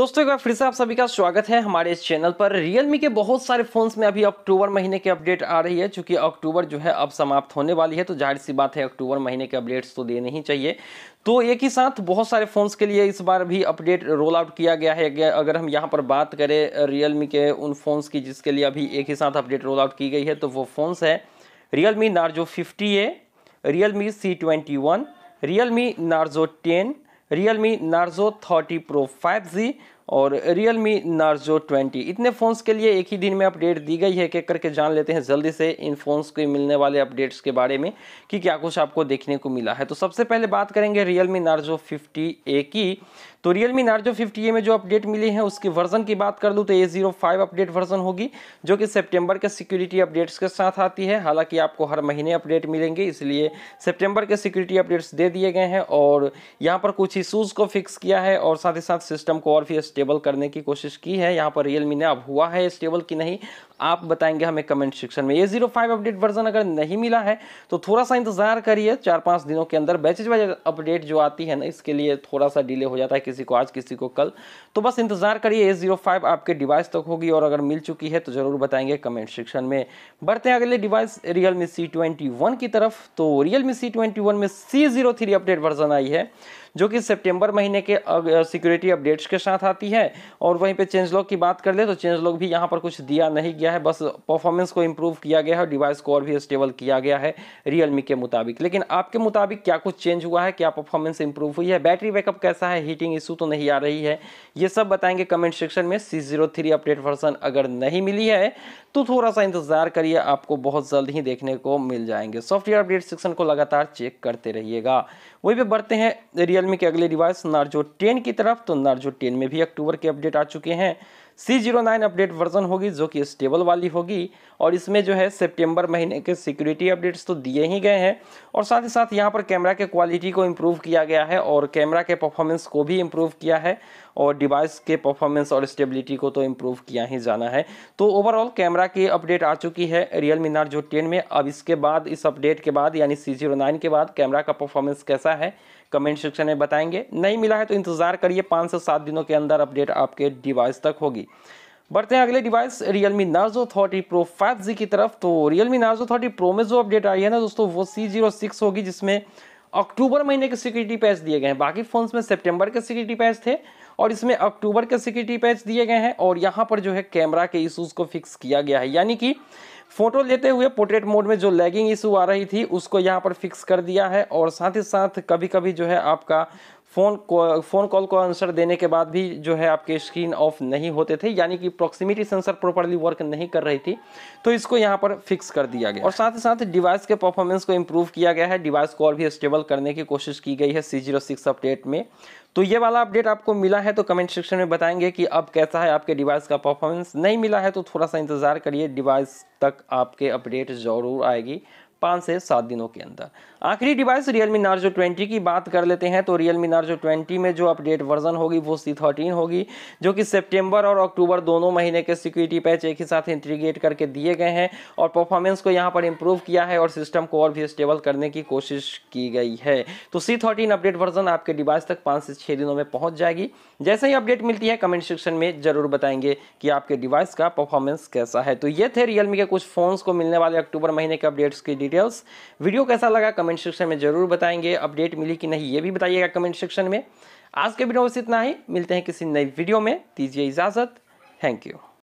दोस्तों एक बार फिर से आप सभी का स्वागत है हमारे इस चैनल पर Realme के बहुत सारे फोन्स में अभी अक्टूबर महीने की अपडेट आ रही है चूंकि अक्टूबर जो है अब समाप्त होने वाली है तो जाहिर सी बात है अक्टूबर महीने के अपडेट्स तो देने ही चाहिए तो एक ही साथ बहुत सारे फ़ोन्स के लिए इस बार भी अपडेट रोल आउट किया गया है अगर हम यहाँ पर बात करें रियलमी के उन फ़ोन्स की जिसके लिए अभी एक ही साथ अपडेट रोल आउट की गई है तो वो फ़ोन्स है Realme Narzo fifty A Realme C twenty one Realme Narzo ten Realme me Narzo thirty pro five G और रियल मी नार्जो ट्वेंटी इतने फ़ोन्स के लिए एक ही दिन में अपडेट दी गई है कि करके जान लेते हैं जल्दी से इन फ़ोन्स के मिलने वाले अपडेट्स के बारे में कि क्या कुछ आपको देखने को मिला है तो सबसे पहले बात करेंगे Realme Narzo fifty A की तो Realme Narzo fifty A में जो अपडेट मिली है उसकी वर्जन की बात कर लूँ तो A zero five update version होगी जो कि सेप्टेम्बर के सिक्योरिटी अपडेट्स के साथ आती है हालाँकि आपको हर महीने अपडेट मिलेंगे इसलिए सेप्टेम्बर के सिक्योरिटी अपडेट्स दे दिए गए हैं और यहाँ पर कुछ इशूज़ को फिक्स किया है और साथ ही साथ सिस्टम को और भी स्टेबल करने की कोशिश की है यहाँ पर रियलमी ने अब हुआ है स्टेबल की नहीं आप बताएंगे हमें कमेंट सेक्शन में ये जीरो फाइव अपडेट वर्जन अगर नहीं मिला है तो थोड़ा सा इंतजार करिए चार पांच दिनों के अंदर बैचेज वाइज अपडेट जो आती है ना इसके लिए थोड़ा सा डिले हो जाता है किसी को आज किसी को कल तो बस इंतजार करिए ए जीरो फाइव आपके डिवाइस तक होगी और अगर मिल चुकी है तो ज़रूर बताएंगे कमेंट सेक्शन में बढ़ते हैं अगले device Realme C twenty one की तरफ तो Realme C twenty one में C zero three update version आई है जो कि सितंबर महीने के सिक्योरिटी अपडेट्स के साथ आती है और वहीं पे चेंज लॉग की बात कर ले तो चेंज लॉग भी यहाँ पर कुछ दिया नहीं गया गया है बस परफॉर्मेंस को इम्प्रूव किया गया है और डिवाइस को और भी स्टेबल किया गया है रियलमी के मुताबिक लेकिन आपके मुताबिक क्या कुछ चेंज हुआ है क्या परफॉर्मेंस इंप्रूव हुई है बैटरी बैकअप कैसा है हीटिंग इशू तो नहीं आ रही है ये सब बताएंगे कमेंट सेक्शन में सी अपडेट वर्सन अगर नहीं मिली है तो थोड़ा सा इंतज़ार करिए आपको बहुत जल्द ही देखने को मिल जाएंगे सॉफ्टवेयर अपडेट सेक्शन को लगातार चेक करते रहिएगा वही पे बढ़ते हैं रियलमी के अगले डिवाइस नार्जो 10 की तरफ तो नार्जो 10 में भी अक्टूबर के अपडेट आ चुके हैं C zero nine update version होगी जो कि स्टेबल डबल वाली होगी और इसमें जो है सितंबर महीने के सिक्योरिटी अपडेट्स तो दिए ही गए हैं और साथ ही साथ यहाँ पर कैमरा के क्वालिटी को इम्प्रूव किया गया है और कैमरा के परफॉर्मेंस को भी इम्प्रूव किया है और डिवाइस के परफॉर्मेंस और स्टेबिलिटी को तो इम्प्रूव किया ही जाना है तो ओवरऑल कैमरा की अपडेट आ चुकी है रियल मिनार जो टेन में अब इसके बाद इस अपडेट के बाद यानी सी जीरो नाइन के बाद कैमरा का परफॉर्मेंस कैसा है कमेंट सेक्शन में बताएंगे नहीं मिला है तो इंतज़ार करिए पाँच से सात दिनों के अंदर अपडेट आपके डिवाइस तक होगी बढ़ते हैं अगले device Realme Narzo 30 Pro 5G की तरफ तो Realme Narzo 30 Pro में जो अपडेट आई है ना दोस्तों वो C06 होगी जिसमें अक्टूबर महीने के सिक्योरिटी पैच दिए गए हैं बाकी फ़ोन्स में सितंबर के सिक्योरिटी पैच थे और इसमें अक्टूबर के सिक्योरिटी पैच दिए गए हैं और यहाँ पर जो है कैमरा के इशूज़ को फिक्स किया गया है यानी कि फ़ोटो लेते हुए पोर्ट्रेट मोड में जो लैगिंग इशू आ रही थी उसको यहाँ पर फिक्स कर दिया है और साथ ही साथ कभी कभी जो है आपका फ़ोन फ़ोन कॉल को आंसर देने के बाद भी जो है आपके स्क्रीन ऑफ नहीं होते थे यानी कि प्रॉक्सिमिटी सेंसर प्रॉपरली वर्क नहीं कर रही थी तो इसको यहाँ पर फिक्स कर दिया गया और साथ ही साथ डिवाइस के परफॉर्मेंस को इम्प्रूव किया गया है डिवाइस को और भी स्टेबल करने की कोशिश की गई है सी जीरो सिक्स अपडेट में तो ये वाला अपडेट आपको मिला है तो कमेंट सेक्शन में बताएंगे कि अब कैसा है आपके डिवाइस का परफॉर्मेंस नहीं मिला है तो थोड़ा सा इंतज़ार करिए डिवाइस तक आपके अपडेट ज़रूर आएगी पाँच से सात दिनों के अंदर आखिरी डिवाइस रियलमी नार्जो 20 की बात कर लेते हैं तो रियलमी नार्जो 20 में जो अपडेट वर्जन होगी वो सी थर्टीन होगी जो कि सितंबर और अक्टूबर दोनों महीने के सिक्योरिटी पैच एक ही साथ इंट्रीगेट करके दिए गए हैं और परफॉर्मेंस को यहाँ पर इम्प्रूव किया है और सिस्टम को और भी स्टेबल करने की कोशिश की गई है तो सी थर्टीन अपडेट वर्जन आपके डिवाइस तक पाँच से छः दिनों में पहुँच जाएगी जैसे ही अपडेट मिलती है कमेंट सेक्शन में ज़रूर बताएंगे कि आपके डिवाइस का परफॉर्मेंस कैसा है तो ये थे रियलमी के कुछ फ़ोन्स को मिलने वाले अक्टूबर महीने के अपडेट्स की डिटेल्स वीडियो कैसा लगा कमेंट सेक्शन में ज़रूर बताएंगे अपडेट मिली कि नहीं ये भी बताइएगा कमेंट सेक्शन में आज के वीडियो में इतना ही मिलते हैं किसी नई वीडियो में दीजिए इजाज़त थैंक यू